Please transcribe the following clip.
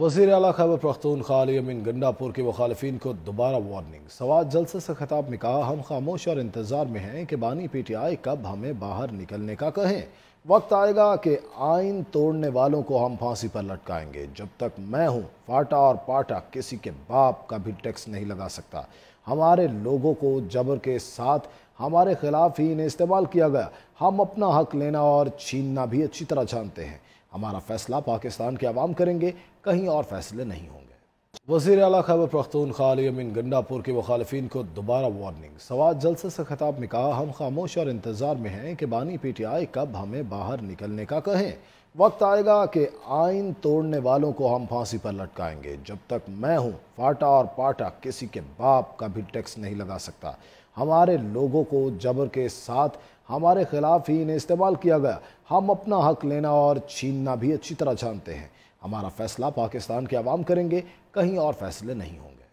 वजीर अला खैबर खाली अलियमिन गंडापुर के मुखालफन को दोबारा वार्निंग सवाल जलसे से खिताब में कहा हम खामोश और इंतज़ार में हैं कि बानी पी टी आई कब हमें बाहर निकलने का कहें वक्त आएगा कि आइन तोड़ने वालों को हम फांसी पर लटकाएंगे जब तक मैं हूँ फाटा और पाटा किसी के बाप का भी टैक्स नहीं लगा सकता हमारे लोगों को जबर के साथ हमारे खिलाफ ही इन्हें इस्तेमाल किया गया हम अपना हक लेना और छीनना भी अच्छी तरह जानते हैं हमारा फैसला पाकिस्तान के आवाम करेंगे कहीं और फैसले नहीं होंगे वजीर अला खैबर पख्तूनखा अलियमिन गंडापुर के मुखालफी को दोबारा वार्निंग सवाल जलसे से खिताब में कहा हम खामोश और इंतज़ार में हैं कि बानी पी टी आई कब हमें बाहर निकलने का कहें वक्त आएगा कि आइन तोड़ने वालों को हम फांसी पर लटकाएंगे जब तक मैं हूँ फाटा और पाटा किसी के बाप का भी टैक्स नहीं लगा सकता हमारे लोगों को जबर के साथ हमारे खिलाफ ही इन्हें इस्तेमाल किया गया हम अपना हक लेना और छीनना भी अच्छी तरह जानते हैं हमारा फैसला पाकिस्तान के अवाम करेंगे कहीं और फैसले नहीं होंगे